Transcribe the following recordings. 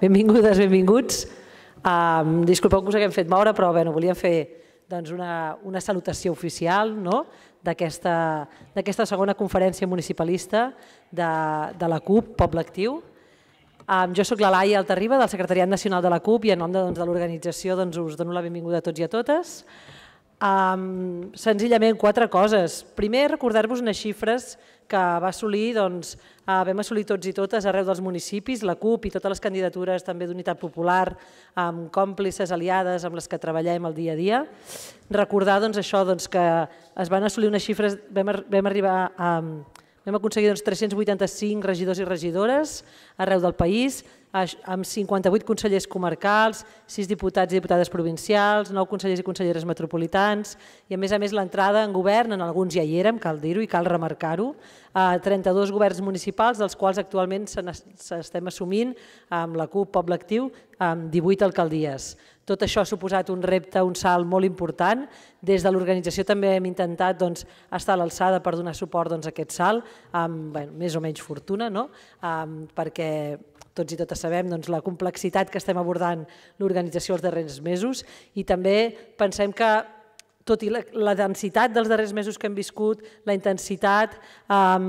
Benvingudes, benvinguts. Um, disculpeu que us haguem fet moure, però bueno, volíem fer doncs, una, una salutació oficial no? d'aquesta segona conferència municipalista de, de la CUP, Poble Actiu. Um, jo sóc la Laia Altarriba, del Secretariat Nacional de la CUP, i en nom de, doncs, de l'organització doncs, us dono la benvinguda a tots i a totes. Um, senzillament quatre coses. Primer, recordar-vos unes xifres que va assolir, doncs, uh, vam assolir tots i totes arreu dels municipis, la CUP i totes les candidatures també d'Unitat Popular, amb còmplices aliades amb les que treballem el dia a dia. Recordar doncs, això doncs, que es van assolir unes xifres, vam, vam arribar a... Um, Vam aconseguir doncs, 385 regidors i regidores arreu del país, amb 58 consellers comarcals, 6 diputats i diputades provincials, 9 consellers i conselleres metropolitans, i a més a més l'entrada en govern, en alguns ja hi érem, cal dir-ho i cal remarcar-ho, a 32 governs municipals, dels quals actualment s'estem assumint amb la CUP Poble Actiu, amb 18 alcaldies. Tot això ha suposat un repte, un salt molt important. Des de l'organització també hem intentat doncs, estar a l'alçada per donar suport doncs, a aquest salt, amb bueno, més o menys fortuna, no? um, perquè tots i totes sabem doncs, la complexitat que estem abordant l'organització els darrers mesos i també pensem que tot i la, la densitat dels darrers mesos que hem viscut, la intensitat, ehm,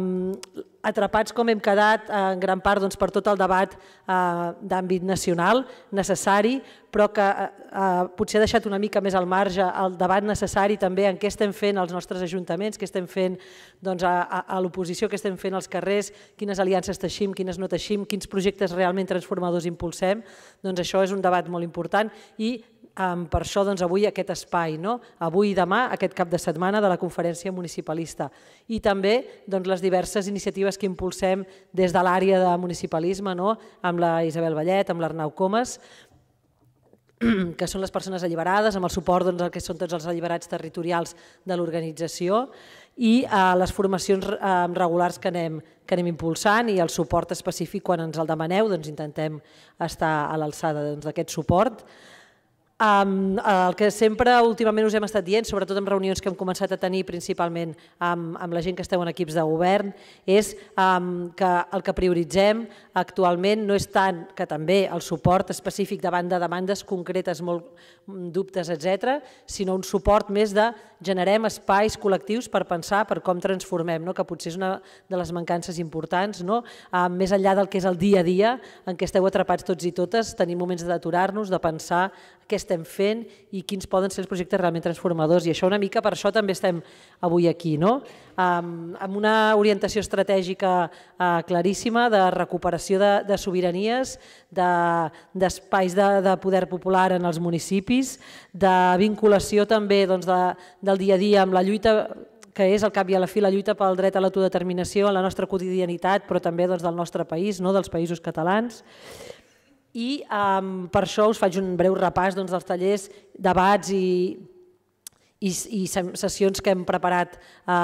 atrapats com hem quedat en gran part doncs, per tot el debat eh, d'àmbit nacional necessari, però que eh, eh, potser ha deixat una mica més al marge el debat necessari també en què estem fent els nostres ajuntaments, què estem fent doncs, a, a, a l'oposició, què estem fent als carrers, quines aliances teixim, quines no teixim, quins projectes realment transformadors impulsem. Doncs això és un debat molt important i per això doncs, avui aquest espai, no? avui i demà, aquest cap de setmana de la conferència municipalista. I també doncs, les diverses iniciatives que impulsem des de l'àrea de municipalisme, no? amb la Isabel Vallet, amb l'Arnau Comas, que són les persones alliberades, amb el suport doncs, que són tots els alliberats territorials de l'organització, i eh, les formacions eh, regulars que anem, que anem impulsant i el suport específic quan ens el demaneu, doncs intentem estar a l'alçada doncs, d'aquest doncs, suport el que sempre últimament us hem estat dient, sobretot en reunions que hem començat a tenir principalment amb, amb la gent que esteu en equips de govern, és que el que prioritzem actualment no és tant que també el suport específic davant de demandes concretes, molt mm, dubtes, etc, sinó un suport més de generem espais col·lectius per pensar per com transformem, no? que potser és una de les mancances importants, no? Ah, més enllà del que és el dia a dia, en què esteu atrapats tots i totes, tenim moments d'aturar-nos, de pensar què estem fent i quins poden ser els projectes realment transformadors. I això una mica per això també estem avui aquí, no? amb una orientació estratègica ah, claríssima de recuperació de, de sobiranies, d'espais de, de, de poder popular en els municipis, de vinculació també doncs, de, del dia a dia, amb la lluita que és al cap i a la fi la lluita pel dret a l'autodeterminació a la nostra quotidianitat, però també doncs, del nostre país, no? dels països catalans. I eh, per això us faig un breu repàs doncs, dels tallers, debats i i, i sessions que hem preparat eh,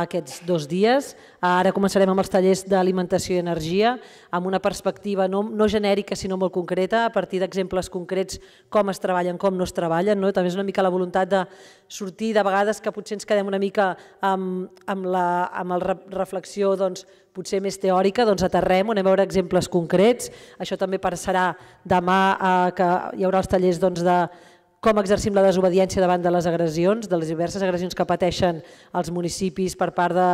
aquests dos dies. Ara començarem amb els tallers d'alimentació i energia, amb una perspectiva no, no genèrica sinó molt concreta, a partir d'exemples concrets com es treballen, com no es treballen. No? També és una mica la voluntat de sortir de vegades que potser ens quedem una mica amb, amb, la, amb la reflexió doncs, potser més teòrica, doncs aterrem, anem a veure exemples concrets. Això també passarà demà eh, que hi haurà els tallers doncs, de com exercim la desobediència davant de les agressions, de les diverses agressions que pateixen els municipis per part de,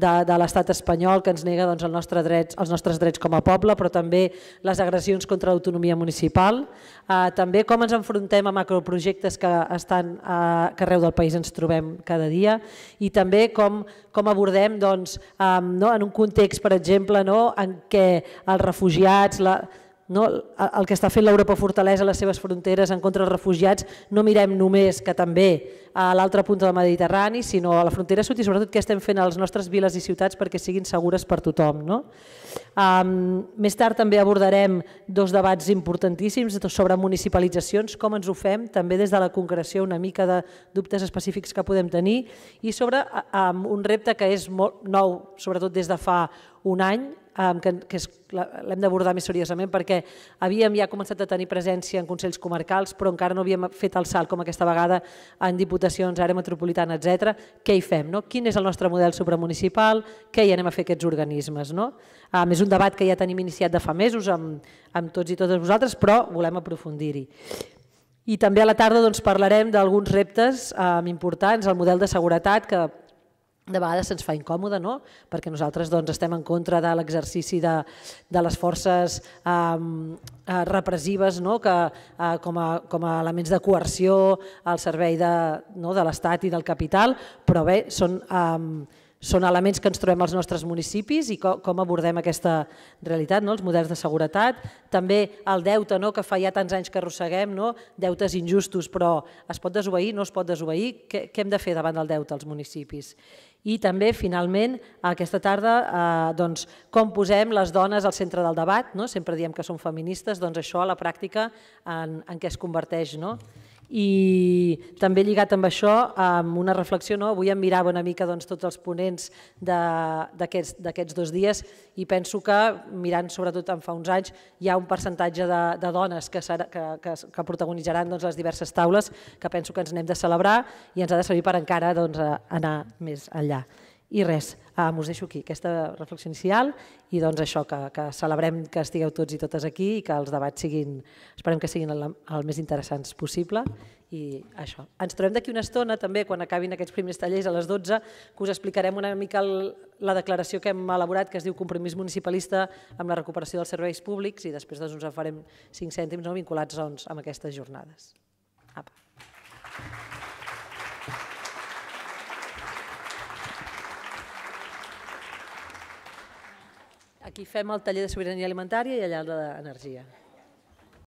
de, de l'estat espanyol que ens nega doncs, el nostre drets, els nostres drets com a poble, però també les agressions contra l'autonomia municipal. Eh, també com ens enfrontem a macroprojectes que estan a, eh, que arreu del país ens trobem cada dia i també com, com abordem doncs, eh, no, en un context, per exemple, no, en què els refugiats, la, no? el que està fent l'Europa fortalesa a les seves fronteres en contra dels refugiats, no mirem només que també a l'altra punta del Mediterrani, sinó a la frontera sud i sobretot què estem fent a les nostres viles i ciutats perquè siguin segures per tothom. No? Um, més tard també abordarem dos debats importantíssims sobre municipalitzacions, com ens ho fem, també des de la concreció una mica de dubtes específics que podem tenir i sobre um, un repte que és molt nou, sobretot des de fa un any, que, l'hem d'abordar més seriosament perquè havíem ja començat a tenir presència en consells comarcals, però encara no havíem fet el salt com aquesta vegada en diputacions, àrea metropolitana, etc. Què hi fem? No? Quin és el nostre model supramunicipal? Què hi anem a fer aquests organismes? No? A un debat que ja tenim iniciat de fa mesos amb, amb tots i totes vosaltres, però volem aprofundir-hi. I també a la tarda doncs, parlarem d'alguns reptes eh, importants, el model de seguretat, que de vegades se'ns fa incòmode, no? perquè nosaltres doncs, estem en contra de l'exercici de, de les forces ehm, eh, repressives no? que, eh, com, a, com a elements de coerció al servei de, no? de l'Estat i del capital, però bé, són... Eh, són elements que ens trobem als nostres municipis i com, abordem aquesta realitat, no? els models de seguretat. També el deute no? que fa ja tants anys que arrosseguem, no? deutes injustos, però es pot desobeir, no es pot desobeir, què, què hem de fer davant del deute als municipis? I també, finalment, aquesta tarda, eh, doncs, com posem les dones al centre del debat, no? sempre diem que som feministes, doncs això a la pràctica en, en què es converteix. No? I també lligat amb això, amb una reflexió, no? avui em mirava una mica doncs, tots els ponents d'aquests dos dies i penso que, mirant sobretot en fa uns anys, hi ha un percentatge de, de dones que, serà, que, que, que protagonitzaran doncs, les diverses taules que penso que ens n'hem de celebrar i ens ha de servir per encara doncs, anar més enllà. I res, ah, eh, us deixo aquí, aquesta reflexió inicial, i doncs això, que, que celebrem que estigueu tots i totes aquí i que els debats siguin, esperem que siguin el, el més interessants possible. I això. Ens trobem d'aquí una estona, també, quan acabin aquests primers tallers a les 12, que us explicarem una mica el, la declaració que hem elaborat, que es diu Compromís Municipalista amb la recuperació dels serveis públics, i després doncs, ens en farem 5 cèntims no, vinculats doncs, amb aquestes jornades. Apa. Aquí fem el taller de sobirania alimentària i allà el d'energia.